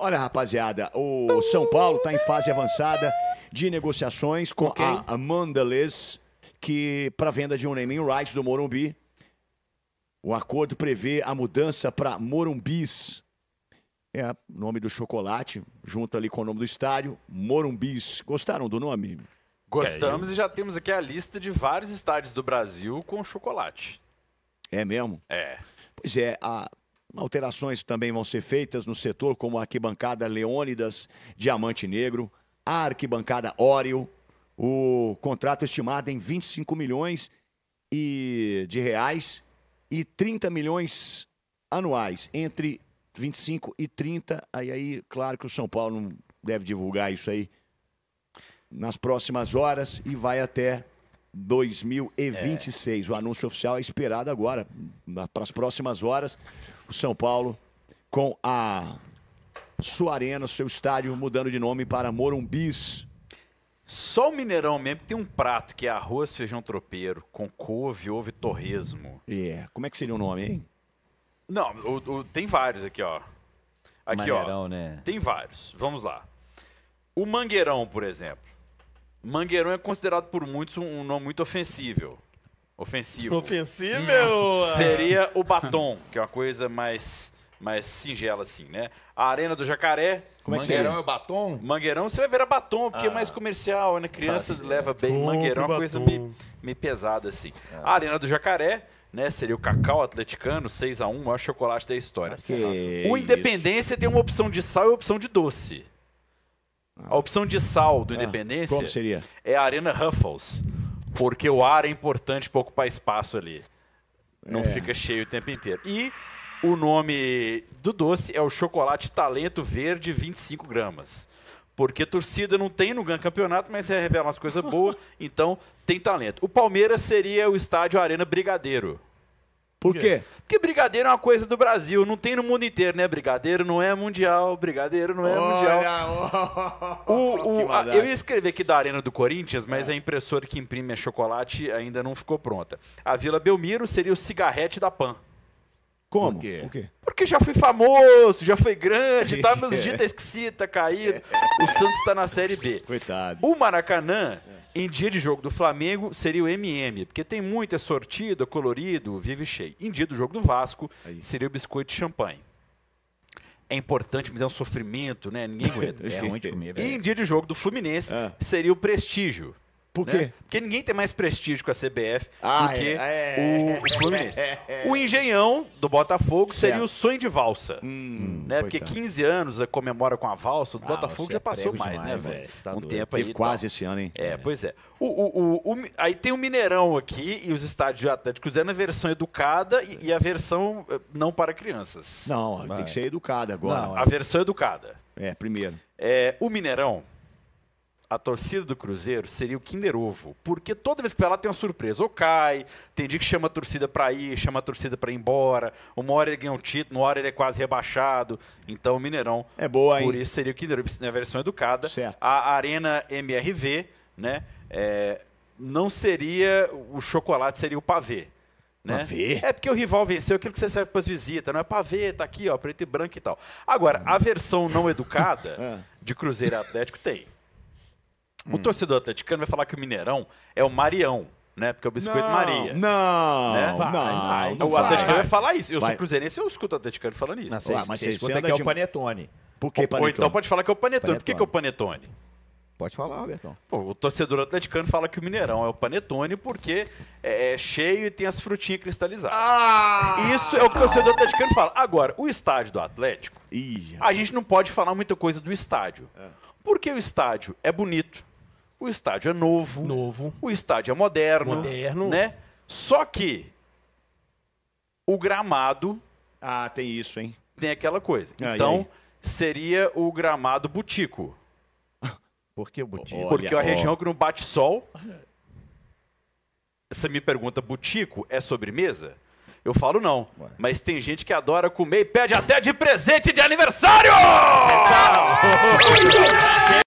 Olha, rapaziada, o São Paulo está em fase avançada de negociações com okay. a Mandalês que para venda de um naming rights do Morumbi. O acordo prevê a mudança para Morumbis. É o nome do chocolate, junto ali com o nome do estádio, Morumbis. Gostaram do nome? Gostamos e já temos aqui a lista de vários estádios do Brasil com chocolate. É mesmo? É. Pois é, a, Alterações também vão ser feitas no setor, como a arquibancada Leônidas Diamante Negro, a arquibancada Oreo, o contrato estimado em 25 milhões e, de reais e 30 milhões anuais, entre 25 e 30. Aí, aí, claro que o São Paulo não deve divulgar isso aí nas próximas horas e vai até 2026. É. O anúncio oficial é esperado agora, hum, para as próximas horas o São Paulo com a sua arena, seu estádio mudando de nome para Morumbis. Só o Mineirão mesmo tem um prato que é arroz, feijão tropeiro, com couve, ovo e torresmo. É, yeah. como é que seria o nome, hein? Não, o, o, tem vários aqui, ó. Aqui, Maneirão, ó. Né? Tem vários. Vamos lá. O Mangueirão, por exemplo. Mangueirão é considerado por muitos um, um nome muito ofensivo. Ofensivo. Ofensivo hum. Seria o batom, que é uma coisa mais, mais singela, assim, né? A Arena do Jacaré. Como é mangueirão é, é o batom? Mangueirão, você vai ver a é batom, porque é ah. é mais comercial, né? Criança tá. leva bem Compre mangueirão, uma coisa meio, meio pesada, assim. Ah. A Arena do Jacaré, né? Seria o Cacau Atleticano, 6 a 1 maior chocolate da história. Ah, que o Independência isso. tem uma opção de sal e opção de doce. Ah. A opção de sal do ah. Independência seria? é a Arena Ruffles. Porque o ar é importante para ocupar espaço ali. Não é. fica cheio o tempo inteiro. E o nome do doce é o chocolate talento verde 25 gramas. Porque torcida não tem no ganha campeonato, mas revela umas coisas boas, então tem talento. O Palmeiras seria o estádio Arena Brigadeiro. Por quê? Porque brigadeiro é uma coisa do Brasil, não tem no mundo inteiro, né? Brigadeiro não é mundial, brigadeiro não é mundial. Oh, o, o, a, eu ia escrever aqui da Arena do Corinthians, mas é. a impressora que imprime a é chocolate ainda não ficou pronta. A Vila Belmiro seria o cigarrete da PAN. Como? Por quê? Por quê? porque já foi famoso, já foi grande, tá? Meus dias tá esquecido, caído. É. O Santos tá na Série B. Coitado. O Maracanã, em dia de jogo do Flamengo, seria o MM, porque tem muito, é sortido, é colorido, vive cheio. Em dia do jogo do Vasco, Aí. seria o biscoito de champanhe é importante, mas é um sofrimento, né? Ninguém aguenta. é ruim de comer, velho. E em dia de jogo do Fluminense, ah. seria o prestígio. Por né? quê? Né? Porque ninguém tem mais prestígio com a CBF ah, do que é, é, o é, é, Fluminense. É, é, o engenhão do Botafogo certo. seria o sonho de valsa. Hum, né? Porque 15 anos eh, comemora com a valsa, o ah, Botafogo já passou mais, né, demais, né, velho? Tá um tempo Teve aí. Tá. quase tá... esse ano, hein? É, pois é. O, o, o, aí tem o Mineirão aqui e os estádios de Atlético Zé na versão educada e, e, a versão eh, não para crianças. Não, Vai. tem que ser educada agora. Não, a versão educada. É, primeiro. É, o Mineirão a torcida do Cruzeiro seria o Kinder Ovo, porque toda vez que vai lá tem uma surpresa. Ou cai, tem dia que chama a torcida para ir, chama a torcida para ir embora. Uma hora ele ganha um título, uma hora ele é quase rebaixado. Então o Mineirão. É boa, hein? Por isso seria o Kinder Ovo, na né, versão educada. Certo. A Arena MRV, né? É, não seria o chocolate, seria o pavê. Né? Pavê? É porque o rival venceu aquilo que você serve para as visitas, não é pavê, tá aqui, ó, preto e branco e tal. Agora, a ah. versão não educada ah. de Cruzeiro Atlético tem. O hum. torcedor atleticano vai falar que o Mineirão é o Marião. Né? Porque é o Biscoito não, Maria. Não, né? vai, não, não, O atleticano vai. vai falar isso. Eu vai. sou cruzeirense e eu escuto o atleticano falando isso. Não, ah, mas você escuta que é o de... Panetone. Por que Panetone? Ou então pode falar que é o Panetone. Panetone. Por que, que é o Panetone? Pode falar, Robertão. o torcedor atleticano fala que o Mineirão é o panetone porque é, é cheio e tem as frutinhas cristalizadas. Ah! Isso é o que o torcedor atleticano fala. Agora, o estádio do Atlético, Ih, a gente não pode falar muita coisa do estádio. É. Porque o estádio é bonito, o estádio é novo. Novo. O estádio é moderno. Moderno. Né? Só que o gramado. Ah, tem isso, hein? Tem aquela coisa. Ah, então, seria o gramado butico. Por que butico? Olha, Porque é a região ó. que não bate sol. Você me pergunta, butico é sobremesa? Eu falo não. Ué. Mas tem gente que adora comer e pede até de presente de aniversário!